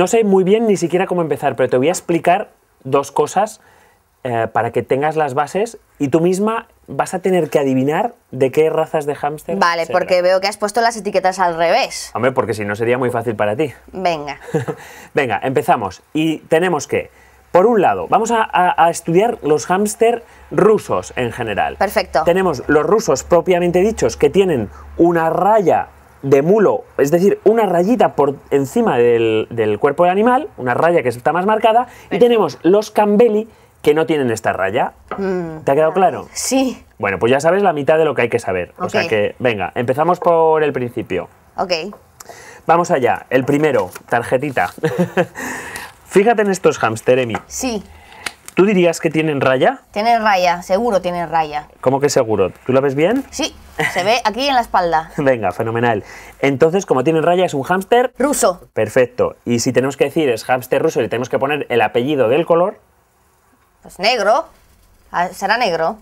no sé muy bien ni siquiera cómo empezar, pero te voy a explicar dos cosas eh, para que tengas las bases y tú misma vas a tener que adivinar de qué razas de hámster. Vale, porque veo que has puesto las etiquetas al revés. Hombre, porque si no sería muy fácil para ti. Venga. Venga, empezamos. Y tenemos que, por un lado, vamos a, a estudiar los hámster rusos en general. Perfecto. Tenemos los rusos propiamente dichos que tienen una raya de mulo, es decir, una rayita por encima del, cuerpo del animal, una raya que está más marcada, y tenemos los cambeli que no tienen esta raya. Mm. ¿Te ha quedado claro? Sí. Bueno, pues ya sabes la mitad de lo que hay que saber. O sea que, venga, empezamos por el principio. Ok. Vamos allá. El primero, tarjetita. Fíjate en estos hámster, Emi. Sí. ¿Tú dirías que tienen raya? Tienen raya, seguro tienen raya. ¿Cómo que seguro? ¿Tú la ves bien? Sí, se ve aquí en la espalda. Venga, fenomenal. Entonces, como tienen raya, es un hámster... Ruso. Perfecto. Y si tenemos que decir es hámster ruso y le tenemos que poner el apellido del color... Pues negro. Ah, será negro.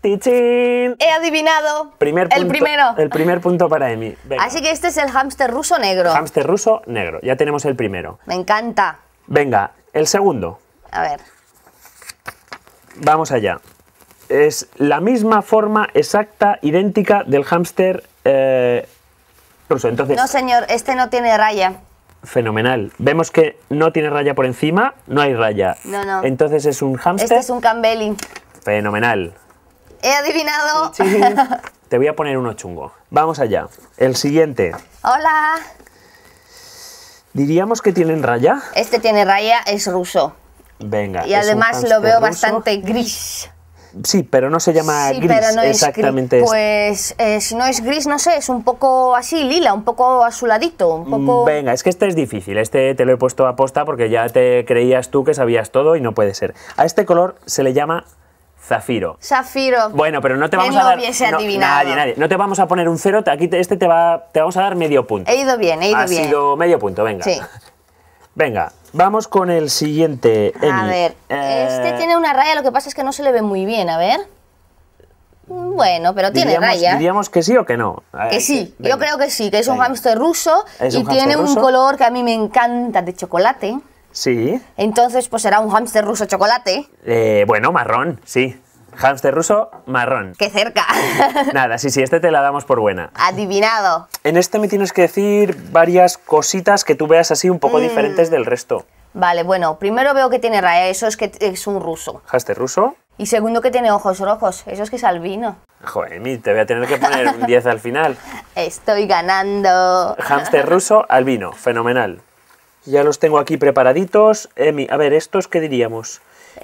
¡Tichín! He adivinado. Primer el primero. El primer punto para Emi. Así que este es el hámster ruso negro. Hámster ruso negro. Ya tenemos el primero. Me encanta. Venga, el segundo. A ver. Vamos allá. Es la misma forma exacta, idéntica del hámster eh, ruso. Entonces, no, señor, este no tiene raya. Fenomenal. Vemos que no tiene raya por encima, no hay raya. No, no. Entonces es un hámster. Este es un cambelli. Fenomenal. He adivinado. Te voy a poner uno chungo. Vamos allá. El siguiente. Hola. ¿Diríamos que tienen raya? Este tiene raya, es ruso. Venga. Y además lo veo bastante gris. Sí, pero no se llama sí, gris no exactamente. Es gris. Pues si no es gris, no sé, es un poco así, lila, un poco azuladito, un poco... Mm, venga, es que este es difícil, este te lo he puesto a posta porque ya te creías tú que sabías todo y no puede ser. A este color se le llama Zafiro. Zafiro. Bueno, pero no te vamos a dar. No, nadie, nadie. No te vamos a poner un cero. Aquí este te va. Te vamos a dar medio punto. He ido bien, he ido bien. Ha sido medio punto, venga. Sí. Venga, vamos con el siguiente. A ver, eh, este tiene una raya, lo que pasa es que no se le ve muy bien, a ver. Bueno, pero tiene raya. Diríamos que sí o que no. que sí, yo creo que sí, que es un hámster ruso y tiene un color que a mí me encanta de chocolate. Sí. Entonces, pues será un hámster ruso chocolate. Eh, bueno, marrón, sí. Hámster ruso marrón. ¡Qué cerca! Nada, sí, sí, este te la damos por buena. Adivinado. En este me tienes que decir varias cositas que tú veas así un poco mm. diferentes del resto. Vale, bueno, primero veo que tiene raya, eso es que es un ruso. Hamster ruso? Y segundo que tiene ojos rojos, eso es que es albino. Joder, te voy a tener que poner un 10 al final. Estoy ganando. Hamster ruso, albino, fenomenal. Ya los tengo aquí preparaditos. Emi, a ver, ¿estos qué diríamos?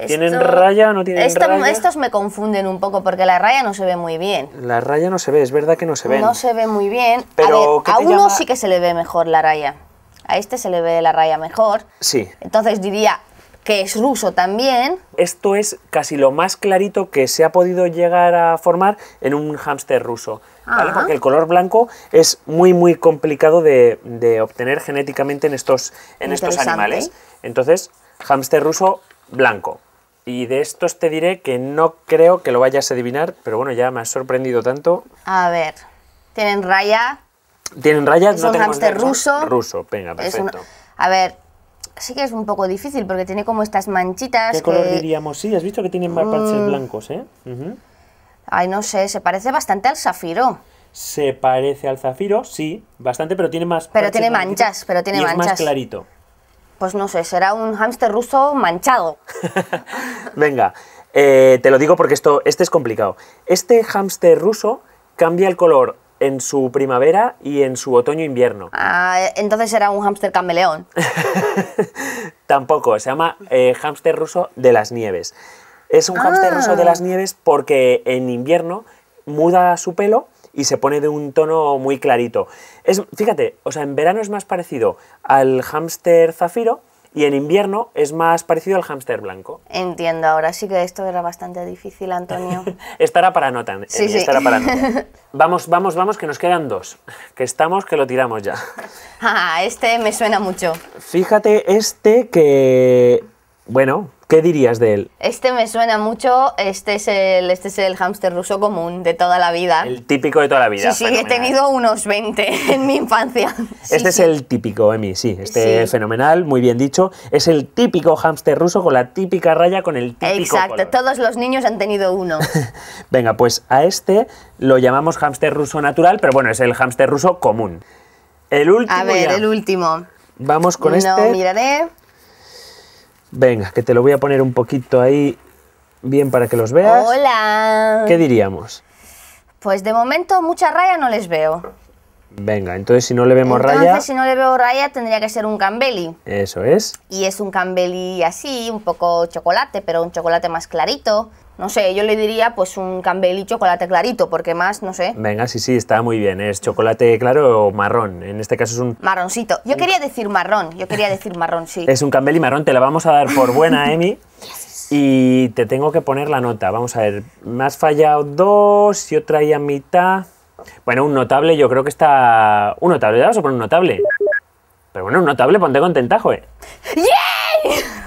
¿Tienen raya o no tienen raya? Estos me confunden un poco porque la raya no se ve muy bien. La raya no se ve, es verdad que no se ve. No se ve muy bien. Pero, a uno sí que se le ve mejor la raya. A este se le ve la raya mejor. Sí. Entonces diría que es ruso también. Esto es casi lo más clarito que se ha podido llegar a formar en un hámster ruso. Porque el color blanco es muy, muy complicado de, obtener genéticamente en estos, en estos animales. Entonces, hámster ruso blanco. Y de estos te diré que no creo que lo vayas a adivinar, pero bueno, ya me has sorprendido tanto. A ver, tienen raya. Tienen raya, no un hámster ruso. Ruso, venga, perfecto. A ver, sí que es un poco difícil porque tiene como estas manchitas. ¿Qué color diríamos? Sí, has visto que tienen más parches mm. blancos, ¿eh? Ay, no sé, se parece bastante al zafiro. Se parece al zafiro, sí, bastante, pero tiene más. Pero tiene manchas, pero tiene manchas. Es más clarito. Pues no sé, será un hámster ruso manchado. Venga, eh, te lo digo porque esto, este es complicado. Este hámster ruso cambia el color en su primavera y en su otoño-invierno. Ah, entonces será un hámster cameleón. Tampoco, se llama eh, hámster ruso de las nieves. Es un hámster ruso de ah. las nieves porque en invierno muda su pelo y se pone de un tono muy clarito. Es, fíjate, o sea, en verano es más parecido al hámster zafiro y en invierno es más parecido al hámster blanco. Entiendo, ahora sí que esto era bastante difícil, Antonio. estará para nota, eh, sí, estará para nota. Vamos, vamos, vamos, que nos quedan dos, que estamos, que lo tiramos ya. Ah, este me suena mucho. Fíjate este que bueno, ¿qué dirías de él? Este me suena mucho, este es el, este es el hámster ruso común de toda la vida. El típico de toda la vida. Sí, sí, he tenido unos 20 en mi infancia. Este es el típico, Emi, sí, este es fenomenal, muy bien dicho. Es el típico hámster ruso con la típica raya, con el típico Exacto, todos los niños han tenido uno. Venga, pues a este lo llamamos hámster ruso natural, pero bueno, es el hámster ruso común. El último. A ver, el último. Vamos con no, este. miraré. Venga, que te lo voy a poner un poquito ahí bien para que los veas. Hola. ¿Qué diríamos? Pues de momento mucha raya no les veo. Venga, entonces si no le vemos raya... Entonces si no le veo raya tendría que ser un cambeli. Eso es. Y es un cambeli así, un poco chocolate, pero un chocolate más clarito. No sé, yo le diría pues un cambelí chocolate clarito, porque más, no sé. Venga, sí, sí, está muy bien. ¿eh? ¿Es chocolate claro o marrón? En este caso es un... Marroncito. Yo quería decir marrón, yo quería decir marrón, sí. Es un cambeli marrón, te la vamos a dar por buena, Emi. Y te tengo que poner la nota. Vamos a ver, me has fallado dos, yo traía mitad. Bueno, un notable, yo creo que está... Un notable, ¿Ya vamos a poner un notable. Pero bueno, un notable, ponte contenta, eh. ¡Yay!